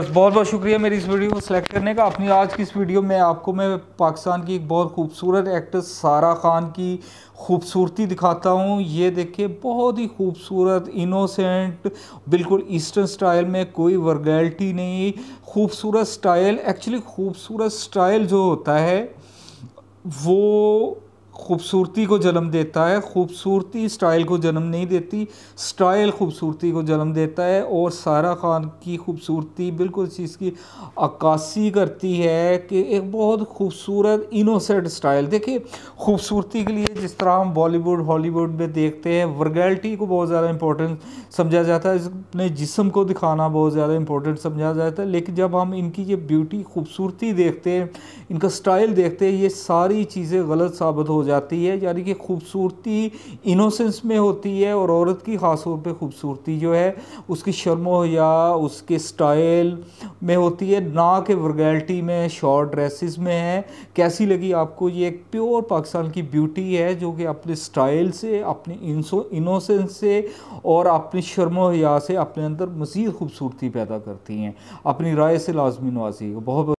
बहुत बहुत शुक्रिया मेरी इस वीडियो को सिलेक्ट करने का अपनी आज की इस वीडियो में आपको मैं पाकिस्तान की एक बहुत खूबसूरत एक्ट्रेस सारा खान की खूबसूरती दिखाता हूँ ये देखिए बहुत ही खूबसूरत इनोसेंट बिल्कुल ईस्टर्न स्टाइल में कोई वर्गैलिटी नहीं खूबसूरत स्टाइल एक्चुअली खूबसूरत स्टाइल जो होता है वो खूबसूरती को जन्म देता है खूबसूरती स्टाइल को जन्म नहीं देती स्टाइल खूबसूरती को जन्म देता है और सारा खान की खूबसूरती बिल्कुल इस चीज़ की अक्सी करती है कि एक बहुत खूबसूरत इनोसेंट स्टाइल देखिए खूबसूरती के लिए जिस तरह हम बॉलीवुड हॉलीवुड में देखते हैं वर्गैलिटी को बहुत ज़्यादा इंपॉर्टेंट समझा जाता है अपने जिसम को दिखाना बहुत ज़्यादा इंपॉर्टेंट समझा जाता है लेकिन जब हम इनकी ये ब्यूटी खूबसूरती देखते हैं इनका स्टाइल देखते हैं ये सारी चीज़ें गलत साबित हो जाती है यानी कि खूबसूरती इनोसेंस में होती है और औरत की ख़ास तौर पर खूबसूरती जो है उसकी शर्मो या उसके स्टाइल में होती है ना कि वर्गैलिटी में शॉर्ट ड्रेसिस में है कैसी लगी आपको ये एक प्योर पाकिस्तान की ब्यूटी है जो कि अपने स्टाइल से अपने इनोसेंस से और अपनी शर्मो से अपने अंदर मज़ीद खूबसूरती पैदा करती हैं अपनी राय से लाजमी नवाजी बहुत